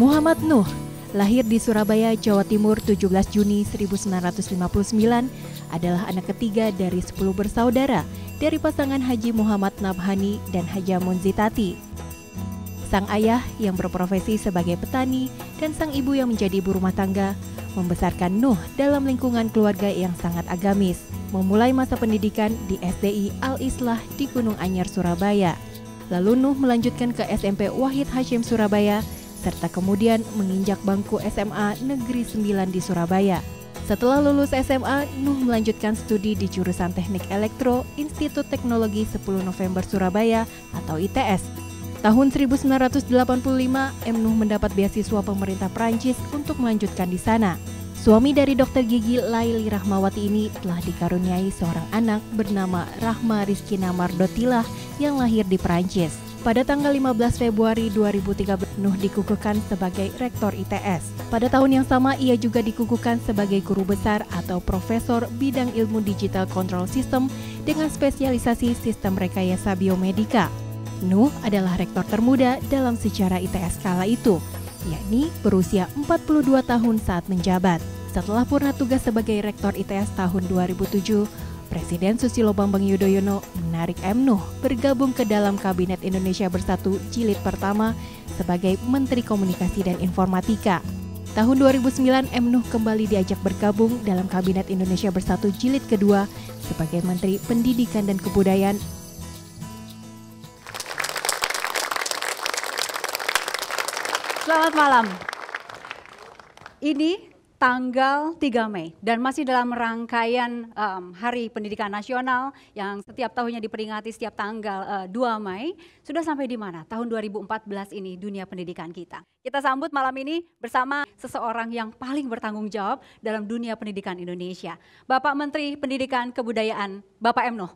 Muhammad Nuh lahir di Surabaya, Jawa Timur 17 Juni 1959 adalah anak ketiga dari 10 bersaudara dari pasangan Haji Muhammad Nabhani dan Haja Munzitati. Sang ayah yang berprofesi sebagai petani dan sang ibu yang menjadi ibu rumah tangga membesarkan Nuh dalam lingkungan keluarga yang sangat agamis. Memulai masa pendidikan di SDI Al-Islah di Gunung Anyar, Surabaya. Lalu Nuh melanjutkan ke SMP Wahid Hashim Surabaya serta kemudian menginjak bangku SMA Negeri 9 di Surabaya. Setelah lulus SMA, Nuh melanjutkan studi di jurusan Teknik Elektro Institut Teknologi 10 November Surabaya atau ITS. Tahun 1985, M. Nuh mendapat beasiswa pemerintah Prancis untuk melanjutkan di sana. Suami dari dokter gigi Laili Rahmawati ini telah dikaruniai seorang anak bernama Rahma Rizkina Mardotilah yang lahir di Prancis. Pada tanggal 15 Februari 2013, Nuh dikukuhkan sebagai Rektor ITS. Pada tahun yang sama, ia juga dikukuhkan sebagai Guru Besar atau Profesor Bidang Ilmu Digital Control System dengan spesialisasi Sistem Rekayasa Biomedika. Nuh adalah rektor termuda dalam sejarah ITS kala itu, yakni berusia 42 tahun saat menjabat. Setelah purna tugas sebagai Rektor ITS tahun 2007, Presiden Susilo Bambang Yudhoyono menarik M. bergabung ke dalam Kabinet Indonesia Bersatu Jilid Pertama sebagai Menteri Komunikasi dan Informatika. Tahun 2009, M. kembali diajak bergabung dalam Kabinet Indonesia Bersatu Jilid Kedua sebagai Menteri Pendidikan dan Kebudayaan Selamat malam. Ini tanggal 3 Mei dan masih dalam rangkaian um, Hari Pendidikan Nasional yang setiap tahunnya diperingati setiap tanggal uh, 2 Mei. Sudah sampai di mana tahun 2014 ini dunia pendidikan kita? Kita sambut malam ini bersama seseorang yang paling bertanggung jawab dalam dunia pendidikan Indonesia. Bapak Menteri Pendidikan Kebudayaan, Bapak Emno.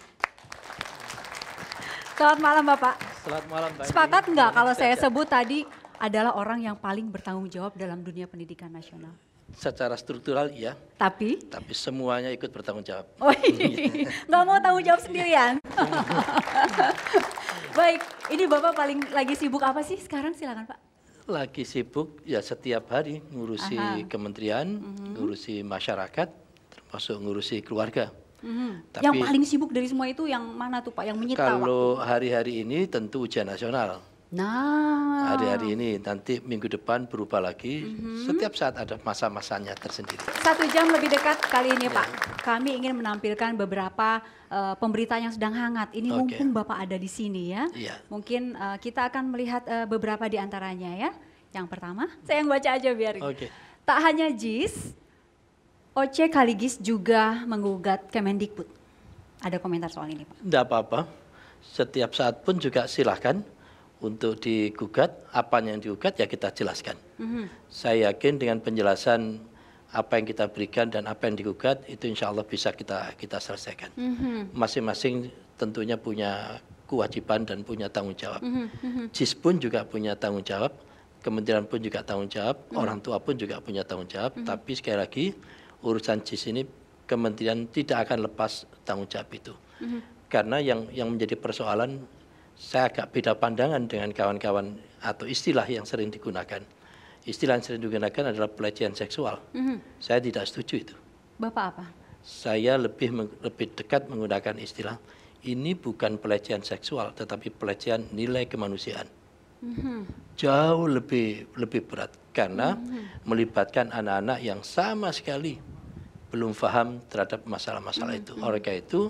Selamat malam Bapak. Selamat malam Pak. Sepakat enggak kalau saya sebut tadi adalah orang yang paling bertanggung jawab dalam dunia pendidikan nasional? secara struktural iya. Tapi? Tapi semuanya ikut bertanggung jawab. Oh, iya. nggak mau tanggung jawab sendirian. Baik, ini Bapak paling lagi sibuk apa sih sekarang? Silakan Pak. Lagi sibuk ya setiap hari ngurusi Aha. kementerian, mm -hmm. ngurusi masyarakat, termasuk ngurusi keluarga. Mm-hmm. Tapi, yang paling sibuk dari semua itu yang mana tuh Pak? Yang menyita Kalau hari-hari ini tentu ujian nasional. Nah. Hari-hari ini nanti minggu depan berubah lagi. Mm-hmm. Setiap saat ada masa-masanya tersendiri. Satu jam lebih dekat kali ini ya. Pak. Iya. Kami ingin menampilkan beberapa uh, pemberitaan yang sedang hangat. Ini okay. mumpung Bapak ada di sini ya. ya. Mungkin uh, kita akan melihat uh, beberapa di antaranya ya. Yang pertama, saya yang baca aja biar. Oke. Okay. Tak hanya JIS, OC Kaligis juga menggugat Kemendikbud. Ada komentar soal ini Pak? Tidak apa-apa. Setiap saat pun juga silahkan untuk digugat, apa yang digugat ya kita jelaskan. Mm -hmm. Saya yakin dengan penjelasan apa yang kita berikan dan apa yang digugat itu insya Allah bisa kita kita selesaikan. Mm-hmm. Masing-masing tentunya punya kewajiban dan punya tanggung jawab. Mm -hmm. JIS pun juga punya tanggung jawab, kementerian pun juga tanggung jawab, mm -hmm. orang tua pun juga punya tanggung jawab. Mm -hmm. Tapi sekali lagi urusan JIS ini kementerian tidak akan lepas tanggung jawab itu. Mm -hmm. Karena yang yang menjadi persoalan saya agak beda pandangan dengan kawan-kawan atau istilah yang sering digunakan. Istilah yang sering digunakan adalah pelecehan seksual. Mm -hmm. Saya tidak setuju itu. Bapak apa? Saya lebih lebih dekat menggunakan istilah ini bukan pelecehan seksual, tetapi pelecehan nilai kemanusiaan. Mhm. Jauh lebih lebih berat karena mhm. melibatkan anak-anak yang sama sekali belum paham terhadap masalah-masalah mhm, itu. Oleh karena itu,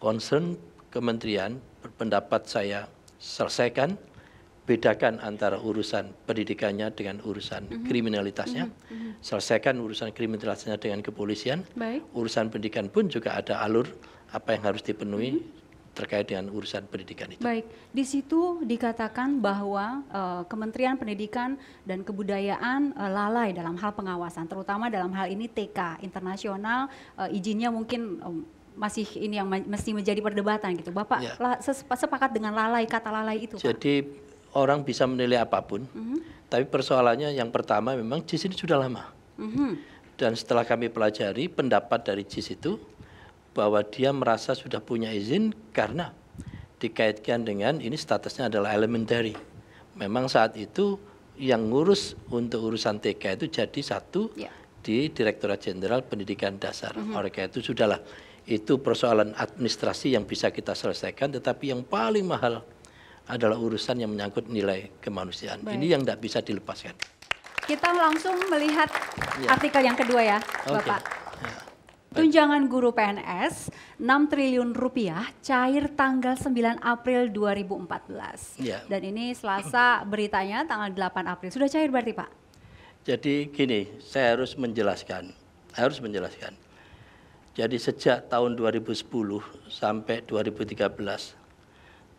concern kementerian pendapat saya selesaikan, bedakan antara urusan pendidikannya dengan urusan mm -hmm. kriminalitasnya, mm -hmm. selesaikan urusan kriminalitasnya dengan kepolisian, Baik. urusan pendidikan pun juga ada alur apa yang harus dipenuhi. Mm -hmm terkait dengan urusan pendidikan itu. Baik, di situ dikatakan bahwa uh, Kementerian Pendidikan dan Kebudayaan uh, lalai dalam hal pengawasan, terutama dalam hal ini TK internasional uh, izinnya mungkin um, masih ini yang mesti menjadi perdebatan gitu. Bapak ya. sepakat dengan lalai kata lalai itu. Jadi Pak? orang bisa menilai apapun, mm -hmm. tapi persoalannya yang pertama memang JIS ini sudah lama. Mm -hmm. Dan setelah kami pelajari pendapat dari JIS itu bahwa dia merasa sudah punya izin karena dikaitkan dengan ini statusnya adalah elementary. Memang saat itu yang ngurus untuk urusan TK itu jadi satu yeah. di Direktorat Jenderal Pendidikan Dasar. Mm -hmm. Oleh karena itu sudahlah itu persoalan administrasi yang bisa kita selesaikan, tetapi yang paling mahal adalah urusan yang menyangkut nilai kemanusiaan. Baik. Ini yang tidak bisa dilepaskan. Kita langsung melihat ya. artikel yang kedua ya, Bapak. Ya. Tunjangan guru PNS 6 triliun rupiah cair tanggal 9 April 2014. Ya. Dan ini Selasa beritanya tanggal 8 April. Sudah cair berarti, Pak? Jadi gini, saya harus menjelaskan. Harus menjelaskan jadi sejak tahun 2010 sampai 2013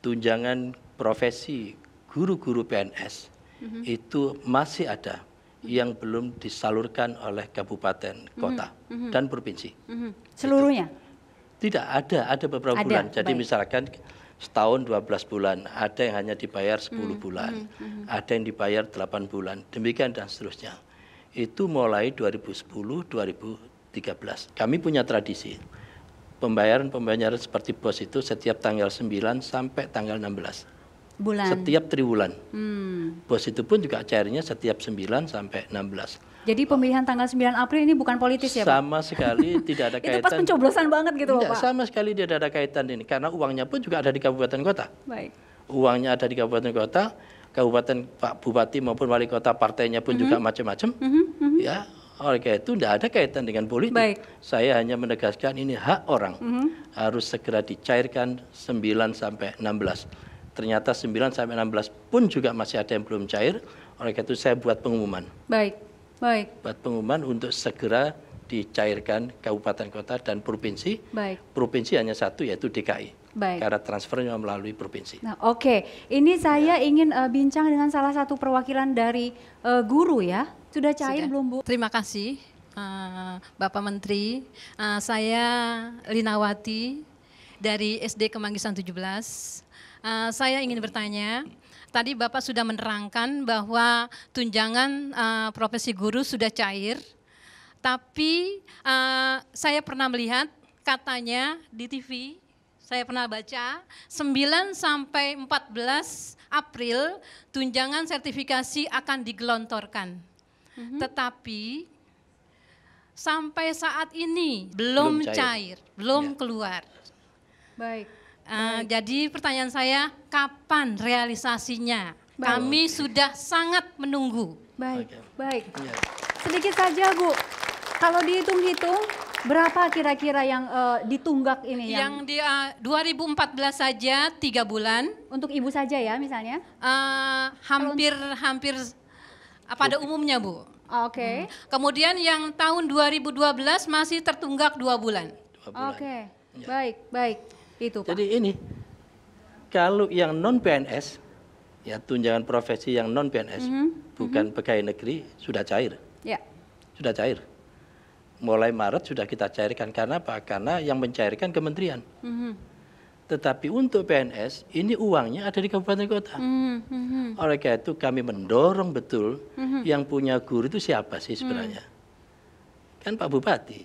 tunjangan profesi guru-guru PNS mm-hmm. itu masih ada yang belum disalurkan oleh kabupaten, mhm. kota mm-hmm. dan provinsi. Mm-hmm. Seluruhnya? Itu. Tidak ada, ada beberapa ada, bulan. Jadi baik. misalkan setahun 12 bulan, ada yang hanya dibayar 10 mm-hmm. bulan, mm-hmm. ada yang dibayar 8 bulan, demikian dan seterusnya. Itu mulai 2010, 2013 13. Kami punya tradisi pembayaran-pembayaran seperti bos itu setiap tanggal 9 sampai tanggal 16. Bulan. Setiap triwulan. Hmm. Bos itu pun juga cairnya setiap 9 sampai 16. Jadi pemilihan tanggal 9 April ini bukan politis ya, Pak? Sama sekali tidak ada kaitan. itu pas pencoblosan banget gitu loh, Pak. Sama sekali tidak ada kaitan ini karena uangnya pun juga ada di kabupaten kota. Baik. Uangnya ada di kabupaten kota, kabupaten Pak Bupati maupun wali kota partainya pun mm -hmm. juga macam-macam. Mm -hmm. Mm -hmm. Ya, oleh karena itu tidak ada kaitan dengan politik. Baik. Saya hanya menegaskan ini hak orang. Mm -hmm. Harus segera dicairkan 9 sampai 16. Ternyata 9 sampai 16 pun juga masih ada yang belum cair. Oleh karena itu saya buat pengumuman. Baik. Baik. Buat pengumuman untuk segera dicairkan kabupaten kota dan provinsi. Baik. Provinsi hanya satu yaitu DKI. Baik. Karena transfernya melalui provinsi. Nah, oke. Okay. Ini saya ya. ingin uh, bincang dengan salah satu perwakilan dari uh, guru ya. Sudah cair Sudah. belum Bu? Terima kasih uh, Bapak Menteri. Uh, saya Linawati dari SD Kemanggisan 17. Uh, saya ingin bertanya, tadi Bapak sudah menerangkan bahwa tunjangan uh, profesi guru sudah cair, tapi uh, saya pernah melihat katanya di TV saya pernah baca 9 sampai 14 April tunjangan sertifikasi akan digelontorkan. -hmm. Tetapi sampai saat ini belum, belum cair. cair, belum ya. keluar. Baik. Uh, eh, Baik. Jadi pertanyaan saya, kapan realisasinya? Baik. Kami sudah sangat menunggu. Baik, baik. Iya. Sedikit saja Bu, kalau dihitung-hitung Berapa kira-kira yang uh, ditunggak ini? Yang, yang di uh, eh, 2014 saja tiga bulan. Untuk ibu saja ya misalnya? Uh, hampir Kalau... hampir pada umumnya bu. Oke. Okay. Hmm. Kemudian yang tahun 2012 masih tertunggak dua bulan. bulan. Oke, okay. ya. baik baik itu. Pak. Jadi ini kalau yang non PNS ya tunjangan profesi yang non PNS mm -hmm. bukan mm -hmm. pegawai negeri sudah cair. Ya. Sudah cair mulai Maret sudah kita cairkan karena apa? Karena yang mencairkan kementerian. Mm-hmm. Tetapi untuk PNS ini uangnya ada di kabupaten kota. Mm-hmm. mm-hmm. Oleh karena itu kami mendorong betul mm-hmm. yang punya guru itu siapa sih mm. sebenarnya? Mm-hmm. Kan Pak Bupati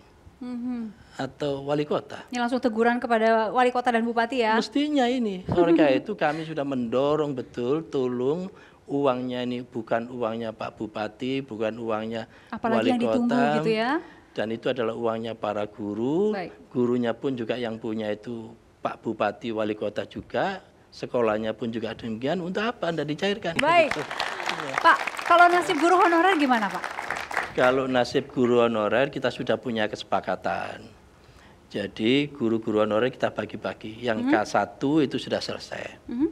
mm-hmm. atau wali kota. Ini langsung teguran kepada wali kota dan bupati ya? Mestinya ini. Oleh karena itu kami sudah mendorong betul, tolong uangnya ini bukan uangnya Pak Bupati, bukan uangnya Apalagi wali yang kota. Ditunggu gitu ya? dan itu adalah uangnya para guru, Baik. gurunya pun juga yang punya itu Pak Bupati, Wali Kota juga, sekolahnya pun juga demikian. Untuk apa Anda dicairkan? Baik, Pak, kalau nasib guru honorer gimana Pak? Kalau nasib guru honorer kita sudah punya kesepakatan. Jadi guru-guru honorer kita bagi-bagi. Yang mm -hmm. K1 itu sudah selesai. Mm -hmm.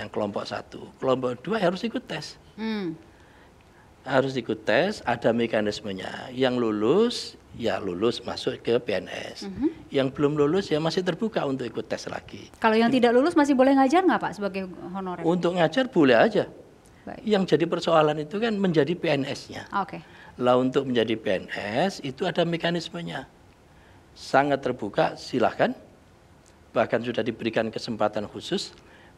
Yang kelompok satu, kelompok dua harus ikut tes. Mm harus ikut tes, ada mekanismenya. Yang lulus ya lulus masuk ke PNS. Mm -hmm. Yang belum lulus ya masih terbuka untuk ikut tes lagi. Kalau yang tidak lulus masih boleh ngajar nggak Pak sebagai honorer? Untuk ngajar boleh aja. Baik. Yang jadi persoalan itu kan menjadi PNS-nya. Oke. Okay. Lah untuk menjadi PNS itu ada mekanismenya. Sangat terbuka, silahkan. Bahkan sudah diberikan kesempatan khusus.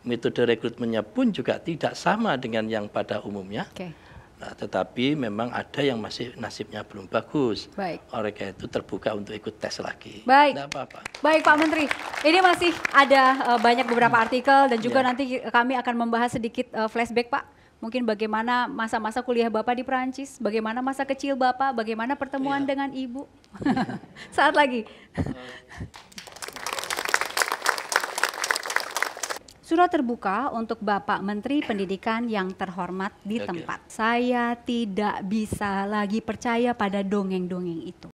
Metode rekrutmennya pun juga tidak sama dengan yang pada umumnya. Okay tetapi memang ada yang masih nasibnya belum bagus. Baik. Oleh karena itu terbuka untuk ikut tes lagi. Baik. Tidak apa-apa. Baik Pak Menteri, ini masih ada e, banyak beberapa hmm. artikel dan juga ya. nanti kami akan membahas sedikit e, flashback Pak. Mungkin bagaimana masa-masa kuliah Bapak di Perancis, bagaimana masa kecil Bapak, bagaimana pertemuan ya. dengan Ibu. Ya. Saat lagi. Uh. Surat terbuka untuk Bapak Menteri Pendidikan yang terhormat di tempat. Saya tidak bisa lagi percaya pada dongeng-dongeng itu.